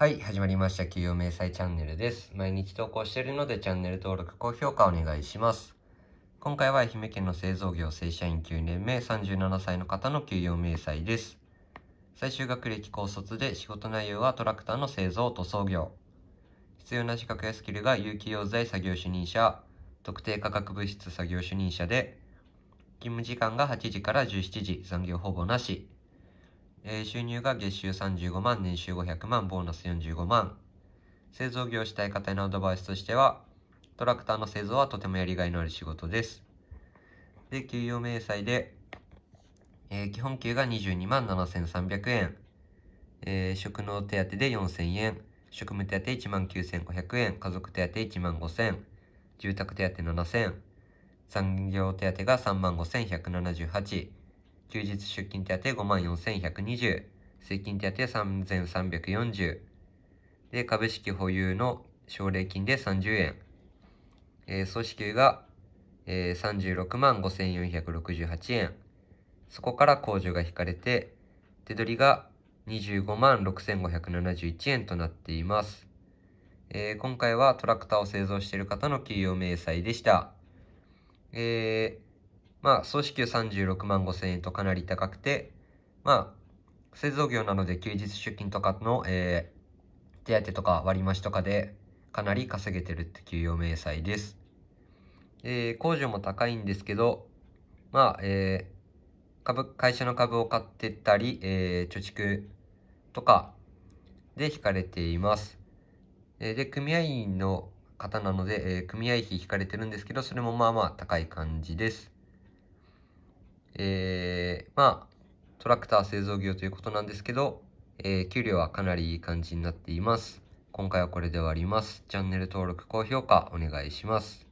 はい、始まりました。企業明細チャンネルです。毎日投稿しているのでチャンネル登録、高評価お願いします。今回は愛媛県の製造業正社員9年目37歳の方の給与明細です。最終学歴高卒で仕事内容はトラクターの製造塗装業。必要な資格やスキルが有機溶剤作業主任者、特定化学物質作業主任者で、勤務時間が8時から17時、残業ほぼなし。えー、収入が月収35万、年収500万、ボーナス45万。製造業をしたい方へのアドバイスとしては、トラクターの製造はとてもやりがいのある仕事です。で、給与明細で、えー、基本給が22万7300円、えー、職能手当で4000円、職務手当1万9500円、家族手当1万5000、住宅手当7000、産業手当が3万5178、休日出勤手当54,120、税金手当3,340、で、株式保有の奨励金で30円、えー、総支給が、えー、36万5,468円、そこから控除が引かれて、手取りが25万6571円となっています。えー、今回はトラクターを製造している方の給与明細でした。えーまあ、総支給36万5千円とかなり高くて、まあ、製造業なので休日出勤とかの、えー、手当とか割増とかでかなり稼げてるって給与明細です。えー、控除も高いんですけど、まあ、えー、株、会社の株を買ってたり、えー、貯蓄とかで引かれています。えー、で、組合員の方なので、えー、組合費引かれてるんですけど、それもまあまあ高い感じです。えー、まあ、トラクター製造業ということなんですけど、えー、給料はかなりいい感じになっています。今回はこれで終わります。チャンネル登録、高評価お願いします。